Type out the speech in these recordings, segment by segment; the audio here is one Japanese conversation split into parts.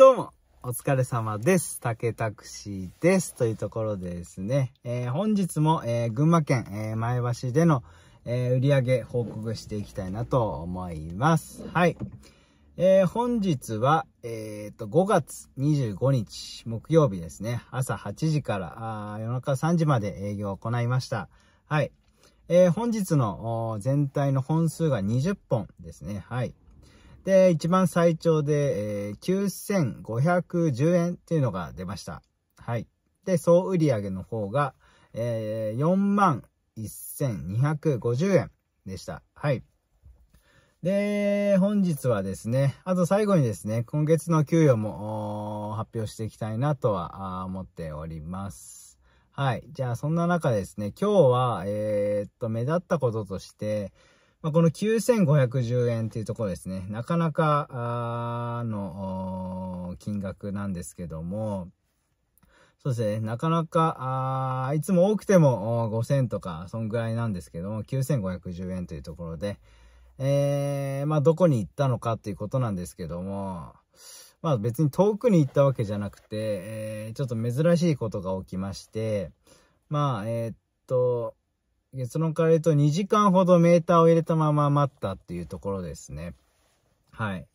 どうも、お疲れ様です。竹タクシーです。というところでですね、えー、本日も、えー、群馬県、えー、前橋での、え売り上げ報告していきたいなと思います。はい。え本日は、えっと、5月25日、木曜日ですね。朝8時からあ夜中3時まで営業を行いました。はい。え本日の全体の本数が20本ですね。はい。で、一番最長で、えー、9510円っていうのが出ました。はい。で、総売上の方が、えー、4万1250円でした。はい。で、本日はですね、あと最後にですね、今月の給与も発表していきたいなとは思っております。はい。じゃあ、そんな中ですね、今日は、えー、っと、目立ったこととして、まあ、この9510円っていうところですね。なかなか、の、金額なんですけども、そうですね。なかなか、あいつも多くても5000とか、そんぐらいなんですけども、9510円というところで、えー、まあ、どこに行ったのかっていうことなんですけども、まあ、別に遠くに行ったわけじゃなくて、えー、ちょっと珍しいことが起きまして、まあ、えー、っと、結論から言うと2時間ほどメーターを入れたまま待ったっていうところですね。はい。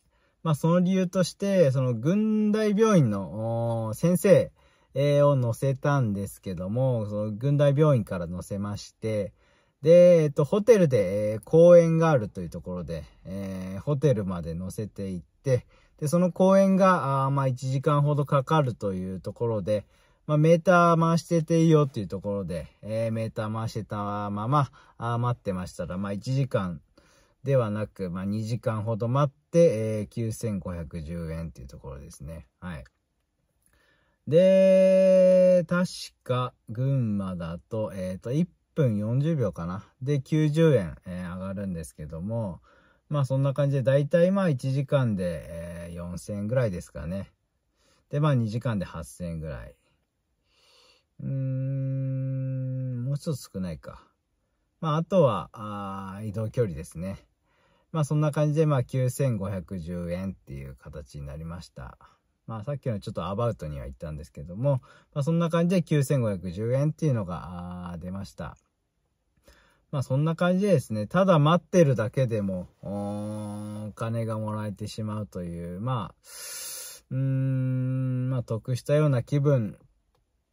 まあその理由として、その軍大病院の先生を乗せたんですけども、その軍大病院から乗せまして、で、えっと、ホテルで、公園があるというところで、えー、ホテルまで乗せていって、で、その公園が、あまあ1時間ほどかかるというところで、まあ、メーター回してていいよっていうところで、えー、メーター回してたまま、あ待ってましたら、まあ、1時間ではなく、まあ、2時間ほど待って、えー、9510円っていうところですね。はい。で、確か、群馬だと、えっ、ー、と、1分40秒かな。で、90円、えー、上がるんですけども、まあそんな感じで、だいたいまあ1時間で、えー、4000円ぐらいですかね。で、まあ2時間で8000円ぐらい。うーん、もう一つ少ないか。まあ、あとは、あ移動距離ですね。まあ、そんな感じで、まあ、9510円っていう形になりました。まあ、さっきのちょっとアバウトには言ったんですけども、まあ、そんな感じで9510円っていうのが出ました。まあ、そんな感じでですね、ただ待ってるだけでも、お金がもらえてしまうという、まあ、うーん、まあ、得したような気分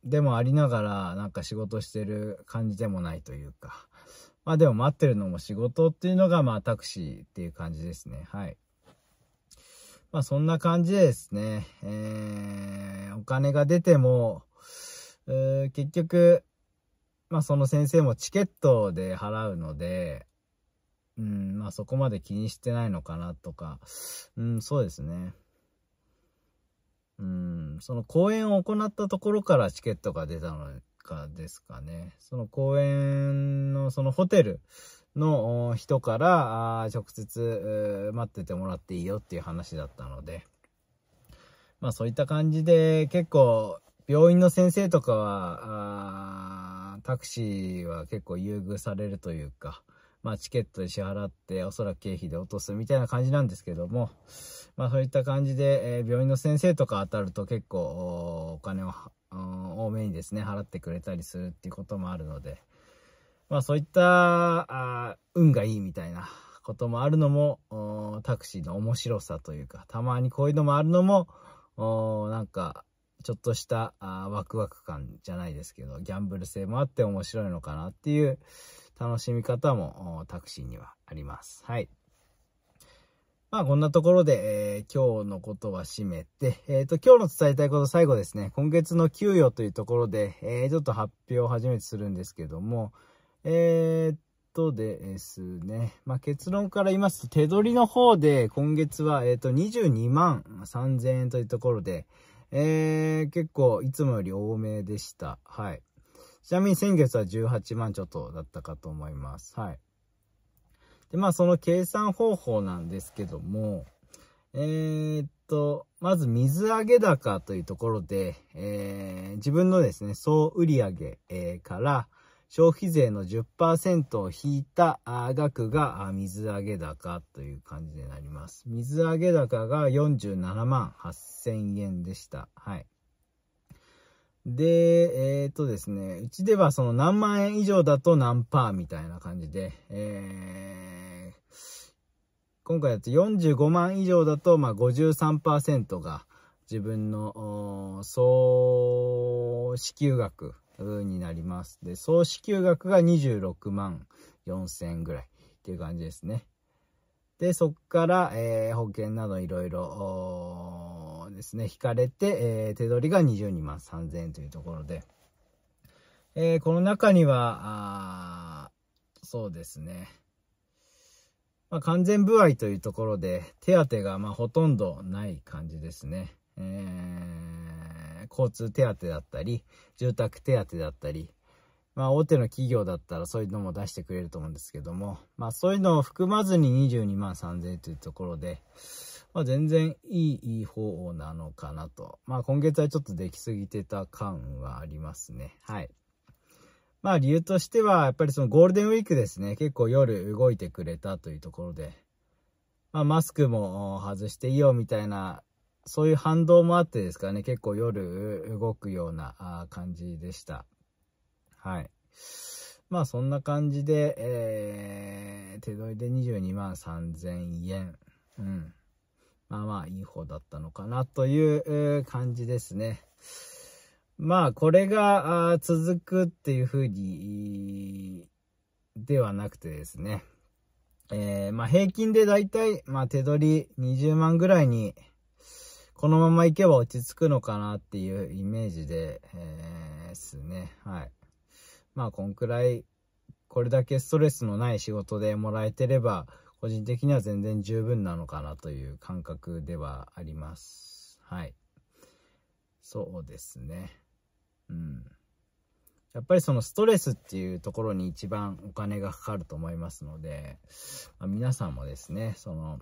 でもありながら、なんか仕事してる感じでもないというか。まあでも待ってるのも仕事っていうのが、まあタクシーっていう感じですね。はい。まあそんな感じでですね。えー、お金が出ても、えー、結局、まあその先生もチケットで払うので、うん、まあそこまで気にしてないのかなとか、うん、そうですね。うん、その公演を行ったところからチケットが出たのかですかね。その公演のそのホテルの人から直接待っててもらっていいよっていう話だったので、まあそういった感じで結構病院の先生とかは、タクシーは結構優遇されるというか、まあ、チケットで支払って、おそらく経費で落とすみたいな感じなんですけども、まあ、そういった感じで、えー、病院の先生とか当たると結構お金を多めにですね、払ってくれたりするっていうこともあるので、まあ、そういったあ運がいいみたいなこともあるのも、タクシーの面白さというか、たまにこういうのもあるのも、なんか、ちょっとしたワクワク感じゃないですけど、ギャンブル性もあって面白いのかなっていう、楽しみ方もタクシーにはあります。はい。まあこんなところで、えー、今日のことは締めて、えっ、ー、と今日の伝えたいこと最後ですね、今月の給与というところで、えー、ちょっと発表を初めてするんですけども、えー、っとですね、まあ結論から言いますと、手取りの方で今月は、えっと22万3000円というところで、えー、結構いつもより多めでした。はい。ちなみに先月は18万ちょっとだったかと思います。はい。で、まあその計算方法なんですけども、えー、っと、まず水上げ高というところで、えー、自分のですね、総売上、えー、から消費税の10%を引いた額が水上げ高という感じになります。水上げ高が47万8000円でした。はい。で、えっ、とですね、うちではその何万円以上だと何パーみたいな感じで、えー、今回だと45万以上だと、まあ53%が自分の総支給額になります。で、総支給額が26万4000円ぐらいっていう感じですね。で、そこから、えー、保険などいろいろ、ですね、引かれて、えー、手取りが22万3000円というところで、えー、この中には、そうですね、まあ、完全歩合というところで、手当がまほとんどない感じですね。えー、交通手当だったり、住宅手当だったり、まあ、大手の企業だったらそういうのも出してくれると思うんですけども、まあ、そういうのを含まずに22万3000円というところで、まあ、全然いい方なのかなと。まあ、今月はちょっとできすぎてた感はありますね。はい。まあ、理由としては、やっぱりそのゴールデンウィークですね。結構夜動いてくれたというところで、まあ、マスクも外していいよみたいな、そういう反動もあってですかね。結構夜動くような感じでした。はい。まあ、そんな感じで、えー、手取りで22万3000円。うん。まあまあいい方だったのかなという感じですね。まあこれが続くっていうふうにではなくてですね、えー、まあ平均でだいたい、まあ、手取り20万ぐらいにこのままいけば落ち着くのかなっていうイメージで、えー、ですね。はい。まあこんくらいこれだけストレスのない仕事でもらえてれば、個人的には全然十分なのかなという感覚ではあります。はい。そうですね。うん。やっぱりそのストレスっていうところに一番お金がかかると思いますので、まあ、皆さんもですね、その、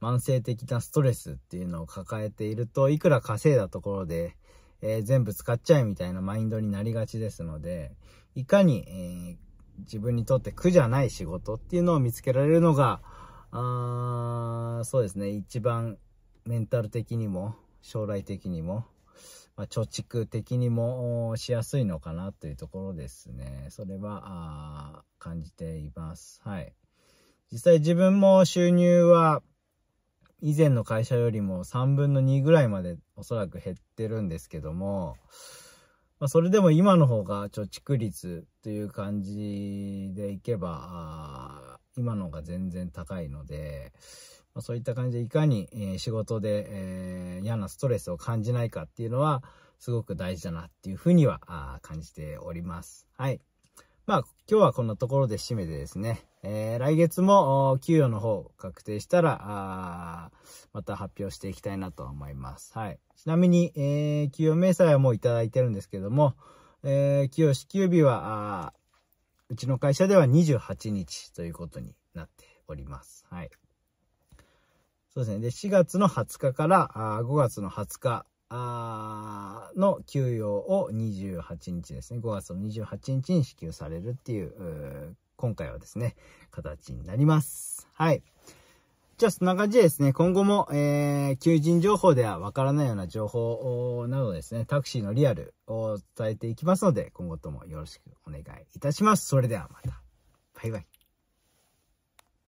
慢性的なストレスっていうのを抱えていると、いくら稼いだところで、えー、全部使っちゃえみたいなマインドになりがちですので、いかに、えー自分にとって苦じゃない仕事っていうのを見つけられるのが、あそうですね、一番メンタル的にも、将来的にも、まあ、貯蓄的にもしやすいのかなというところですね。それは、感じています。はい。実際自分も収入は、以前の会社よりも3分の2ぐらいまでおそらく減ってるんですけども、まあ、それでも今の方が貯蓄率という感じでいけば、今の方が全然高いので、まあ、そういった感じでいかに、えー、仕事で、えー、嫌なストレスを感じないかっていうのは、すごく大事だなっていうふうには感じております。はい。まあ、今日はこんなところで締めてですね、えー、来月も給与の方確定したら、また発表していきたいなと思います。はい。ちなみに、えー、給与明細はもういただいてるんですけども、えー、給与支給日は、うちの会社では28日ということになっております。はい。そうですね。で、4月の20日からあ5月の20日あの給与を28日ですね、5月の28日に支給されるっていう、今回はですね、形になります。はい。じゃあそんな感じでですね、今後も、えー、求人情報ではわからないような情報などですね、タクシーのリアルを伝えていきますので、今後ともよろしくお願いいたします。それではまた。バイバイ。